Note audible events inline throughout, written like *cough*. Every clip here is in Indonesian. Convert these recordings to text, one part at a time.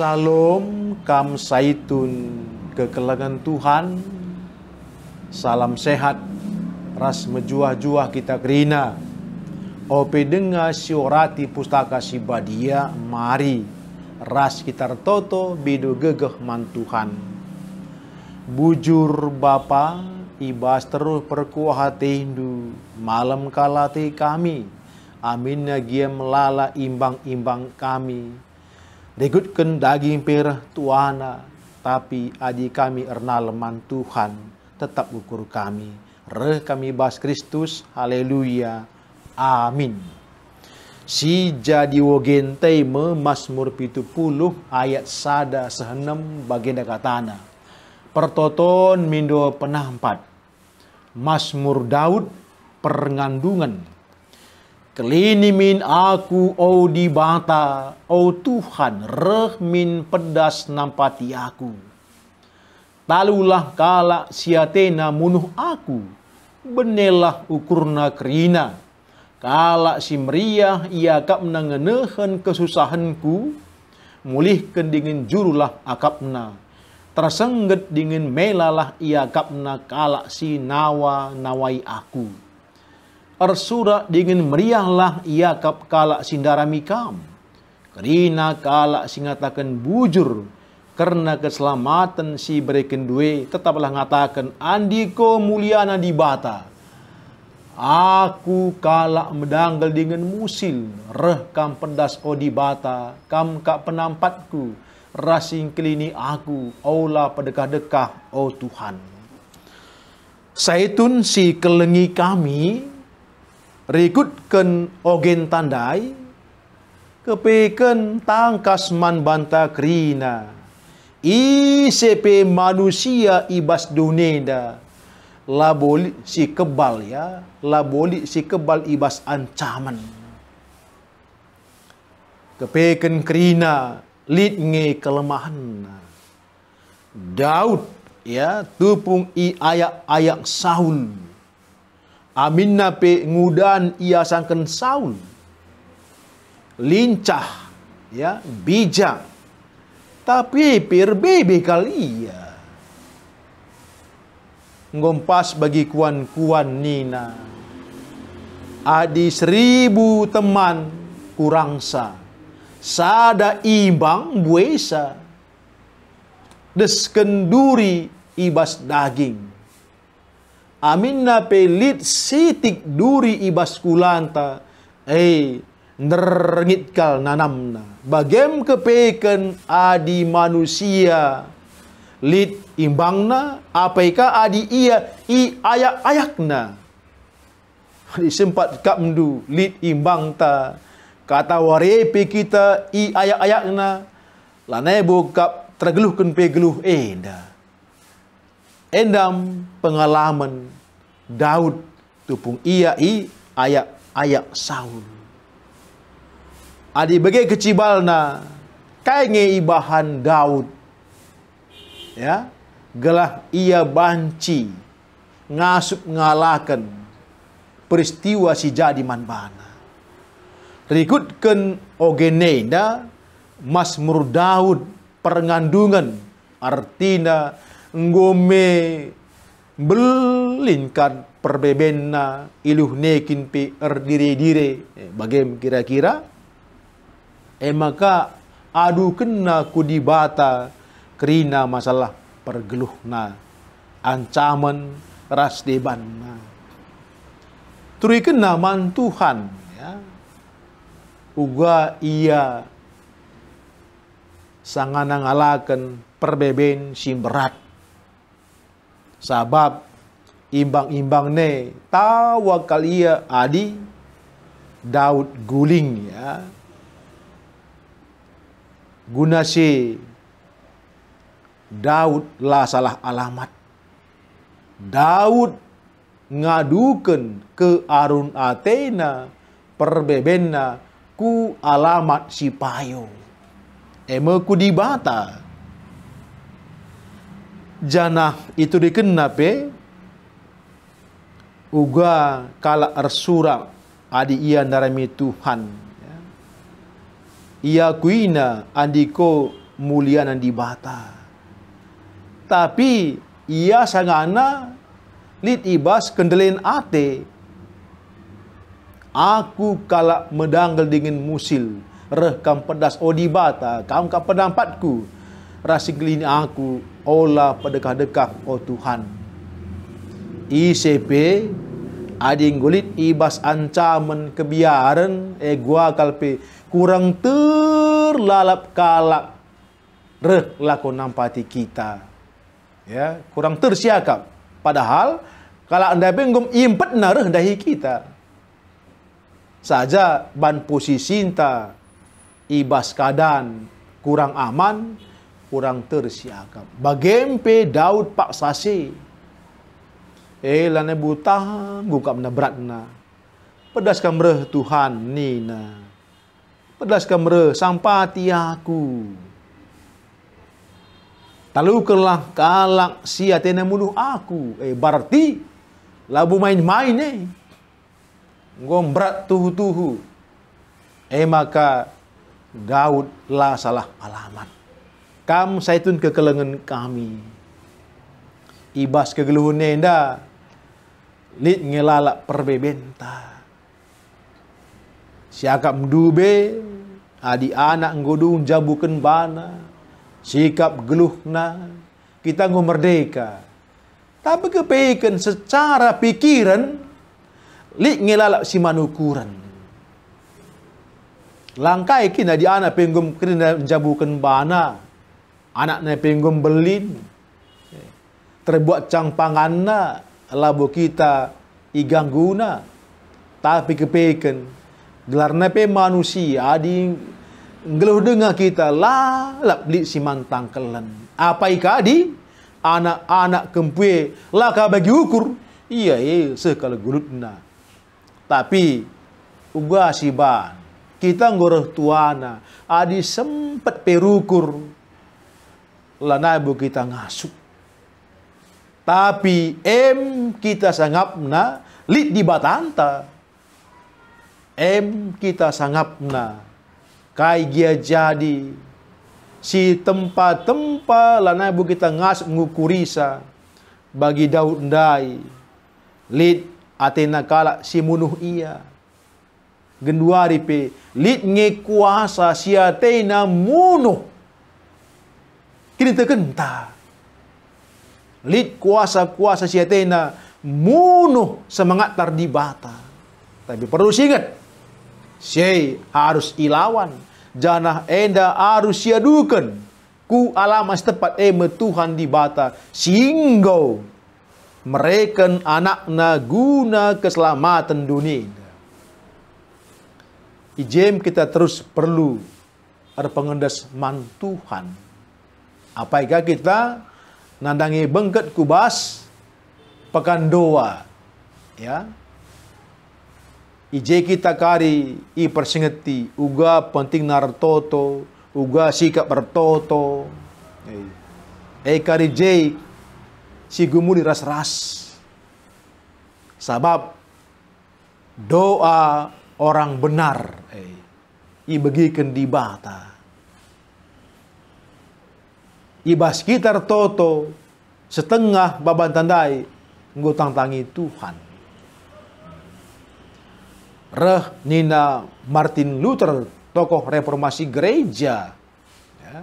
Kam saitun kekelangan Tuhan Salam sehat Ras mejuah-juah kita kerina Ope denga siorati pustaka si badia, mari Ras kita toto bidu gegeh mantuhan Bujur Bapa ibas terus perkuah hati hindu Malam kalati kami Amin nagia melala imbang-imbang kami Degutkan daging perah tuana, tapi adik kami leman Tuhan, tetap ukur kami. Re kami bas Kristus, haleluya, amin. Si jadi wogentai memasmur pitu puluh ayat sada sehenem baginda katana. Pertoton mindo penampat. Masmur Daud perngandungan Kelinimin aku, o oh dibata, o oh Tuhan, rehmin pedas nampati aku. Talulah kala siatena munuh aku, benelah ukurna kerina. Kala meriah ia kap nangenehen kesusahanku, mulih kendingin jurulah akapna. Tersengget dingin melalah ia kapna kala si nawa nawai aku arsura dengan meriahlah ia kap kalak mikam. Kerina kalak singatakan bujur karena keselamatan si berikan duwe, tetaplah ngatakan andiko muliana di bata. Aku kalak medanggal dengan musil, reh kam pendas odi bata, kam kak penampatku, rasing kelini aku, aula pedekah-dekah, o Tuhan. Saitun si kelengi kami, ken ogen tandai, kepeken tangkas man banta krina. ICP manusia ibas duneda. Laboli si kebal ya, laboli si kebal ibas ancaman. Kepeken krina, lid nge kelemahan. Daud ya, tupung i ayak-ayak Saul aminna pe ngudan ia sangken Saul lincah ya bijak tapi perbebe kali ia ya. ngompas bagi kuan-kuan Nina adi seribu teman kurangsa sada imbang buesa deskenduri ibas daging aminna pelit sitik duri ibas kulanta, ei kal nanamna bagem kepeken adi manusia lit imbangna apaika adi ia i ayak ayakna *laughs* di sempat kamdu lit imbang ta kata warepe kita i ayak ayakna lanai bokap tergeluhkan pegeluh eh dah endam pengalaman Daud tupung ia i ayak ayak Saul. Adi bagai kecibalna kainge ibahan Daud. Ya, gelah ia banci ngasup ngalahkan peristiwa si jadi manbana. Rikutkan ogene Masmur Mazmur Daud perngandungan artina ngome belinkan perbebena iluh nekin pi erdire dire eh, bagem kira-kira eh maka adu kena kudibata kerina masalah pergeluhna ancaman ras debanna turi kena mantuhan ya uga ia sangana alakan perbeben simberat Sebab imbang-imbang ne tawakal ia adi Daud guling ya. Guna si Daud lah salah alamat. Daud ngadukan ke Arun Athena perbebena ku alamat si payo. Eme ku dibata janah itu dikenapi uga kala arsura adi ia narami Tuhan ya. ia kuina andiko mulia nan dibata tapi ia sangana lit ibas kendelin ate aku kala medanggel dingin musil rekam pedas odibata kam kam pedampatku rasik lini aku ola pedekah-dekah o oh Tuhan. ICP ading gulit ibas ancaman kebiaran eh gua kalpe kurang terlalap kalak, reh lako nampati kita ya kurang tersiakap padahal kalau anda benggom impet nareh dahi kita saja ban posisi ibas kadan kurang aman orang tersiakam. Bagempe Daud pak sasi. Eh lana buta, buka mana berat na. Pedas kamreh Tuhan Nina, na. Pedas kamreh sampati aku. Talu kelah kalak sia tena muluh aku. Eh berarti labu main-main eh. Ngombrat tuhu-tuhu. Eh maka Daud lah salah alamat. Kamu saitun ke kelengan kami. Ibas ke geluhun nenda. Lid ngelalak perbebenta. Siakap mdube. Adi anak ngodung jabukan bana. Sikap geluhna. Kita ngomerdeka. Tapi kepeikan secara pikiran. Lid ngelalak si manukuran langkai kina di anak penggum kena jabukan bana anak anaknya pinggung belin, terbuat cang labu kita igang guna, tapi kepeken, gelarnya pe manusia, adi ngeluh dengar kita lalap li si mantang kelen. Apa ika adi anak-anak kempue laka bagi ukur. Iya, iya, sekali gulutna. Tapi, uga ban kita ngoroh tuana, adi sempat perukur lanabu kita ngasuk. Tapi em kita na lit di batanta. Em kita na kai gia jadi si tempat-tempat lanabu kita ngasuk ngukurisa bagi Daud ndai. Lit Atena kala si munuh ia. Genduari pe lit ngekuasa si Atena munuh kini tergenta. Lid kuasa-kuasa siatena munuh semangat tardibata. Tapi perlu singat, Syai harus ilawan. Janah enda harus siadukan. Ku alamas tepat eme Tuhan dibata Singgau. Mereka anakna guna keselamatan dunia. Ijem kita terus perlu ada pengendas mantuhan. Tuhan Apakah kita nandangi bengket kubas pekan doa. Ya. Ije kita kari i persingeti uga penting nartoto uga sikap bertoto. Eh kari jei si gumuli ras-ras. Sebab doa orang benar eh, i bagi di bata kitar toto setengah baban tandai ngutang tangi Tuhan. Reh Nina Martin Luther, tokoh reformasi gereja. Ya.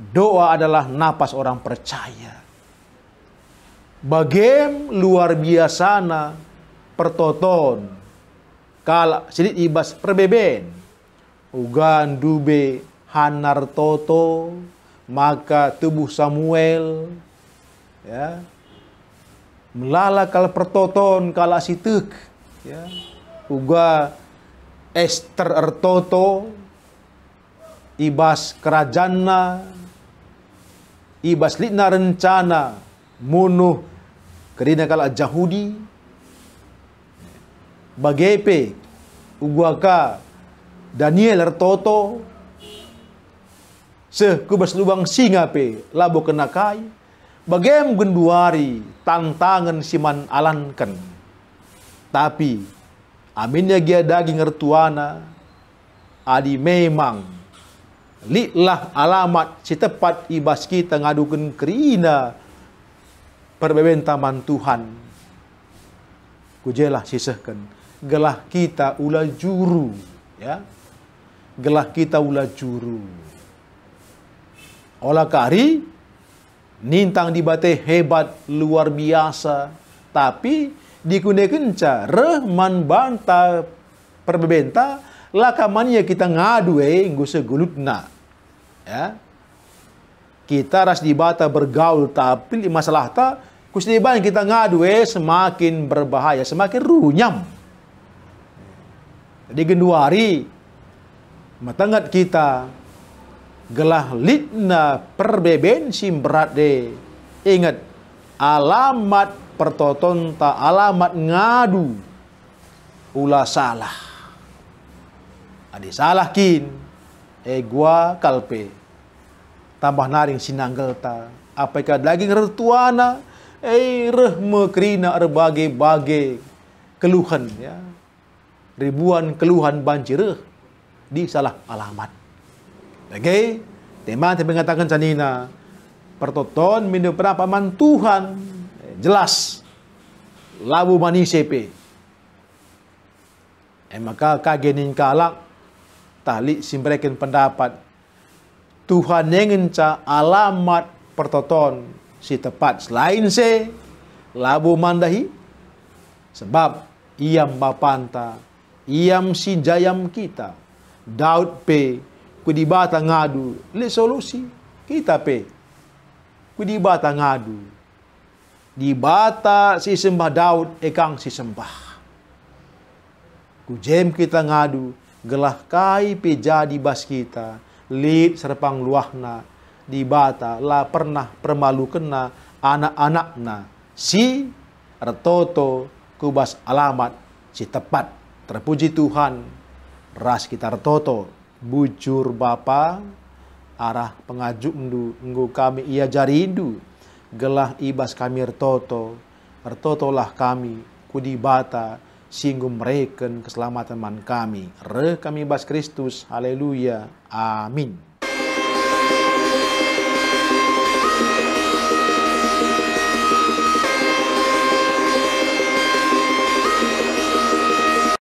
Doa adalah napas orang percaya. Bagem luar biasana pertoton. Kala sedikit ibas perbeben. Ugan dube hanar toto maka tubuh Samuel ya melala kala pertoton kala situk ya uga Esther ertoto ibas kerajana ibas litna rencana munuh kerina kala Jahudi bagepe uguaka Daniel ertoto sekubas lubang pe labo kenakai bagem genduari tantangan siman alankan tapi aminnya gia daging ertuana adi memang litlah alamat si tepat ibas kita ngadukan kerina taman Tuhan kujelah sisahkan gelah kita ulah juru ya gelah kita ulah juru Olah kari nintang dibate hebat luar biasa tapi dikunekan cara banta perbebenta lakamannya kita ngadu eh gusa gulutna ya kita ras dibata bergaul tapi masalah ta kusidiban kita ngadu eh semakin berbahaya semakin runyam jadi genduari matangat kita gelah litna perbeben berat de. Ingat, alamat pertotonta, alamat ngadu. Ula salah. Adi salah kin. Eh, gua kalpe. Tambah naring sinanggel ta. Apakah daging retuana. Eh reh kerina berbagai-bagai keluhan ya. Ribuan keluhan banjir di salah alamat. Okay? tema yang mengatakan canina, pertonton minum man Tuhan. Eh, jelas. Labu manisepe. Eh maka kagenin kalak tali simbrekin pendapat. Tuhan yang ca alamat pertonton si tepat selain se labu mandahi sebab iam bapanta iam si jayam kita Daud pe kudibata ngadu le solusi kita pe kudibata ngadu dibata si sembah Daud ekang si sembah kujem kita ngadu gelah kai pe jadi bas kita lid serpang luahna dibata la pernah permalu kena anak-anakna si retoto kubas alamat si tepat terpuji Tuhan ras kita retoto bujur bapa arah pengaju endu kami ia jari indu gelah ibas kami ertoto ertotolah kami kudi bata, singgum reken keselamatan man kami re kami bas Kristus haleluya amin